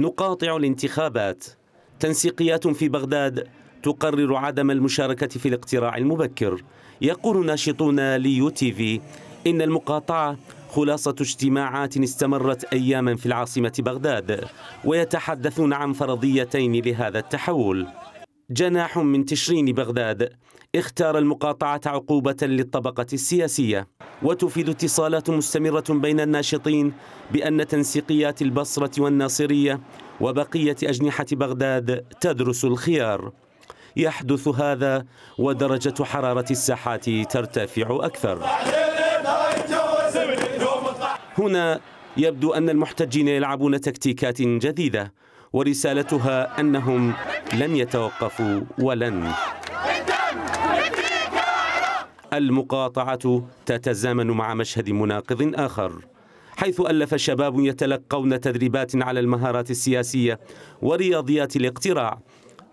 نقاطع الانتخابات تنسيقيات في بغداد تقرر عدم المشاركة في الاقتراع المبكر يقول ناشطون ليو تي في إن المقاطعة خلاصة اجتماعات استمرت أياما في العاصمة بغداد ويتحدثون عن فرضيتين لهذا التحول جناح من تشرين بغداد اختار المقاطعة عقوبة للطبقة السياسية وتفيد اتصالات مستمرة بين الناشطين بأن تنسيقيات البصرة والناصرية وبقية أجنحة بغداد تدرس الخيار يحدث هذا ودرجة حرارة الساحات ترتفع أكثر هنا يبدو أن المحتجين يلعبون تكتيكات جديدة ورسالتها أنهم لن يتوقفوا ولن المقاطعة تتزامن مع مشهد مناقض آخر حيث ألف شباب يتلقون تدريبات على المهارات السياسية ورياضيات الاقتراع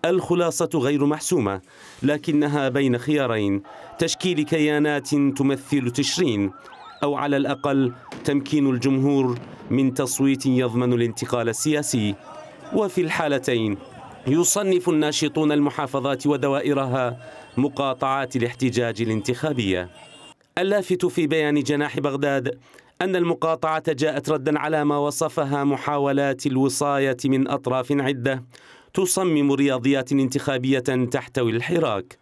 الخلاصة غير محسومة لكنها بين خيارين تشكيل كيانات تمثل تشرين أو على الأقل تمكين الجمهور من تصويت يضمن الانتقال السياسي وفي الحالتين يصنف الناشطون المحافظات ودوائرها مقاطعات الاحتجاج الانتخابية اللافت في بيان جناح بغداد أن المقاطعة جاءت ردا على ما وصفها محاولات الوصاية من أطراف عدة تصمم رياضيات انتخابية تحتوي الحراك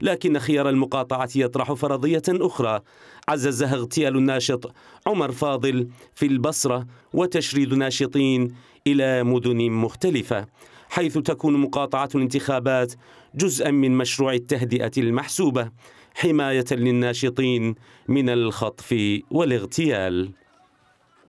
لكن خيار المقاطعة يطرح فرضية أخرى عززها اغتيال الناشط عمر فاضل في البصرة وتشريد ناشطين إلى مدن مختلفة حيث تكون مقاطعة الانتخابات جزءا من مشروع التهدئة المحسوبة حماية للناشطين من الخطف والاغتيال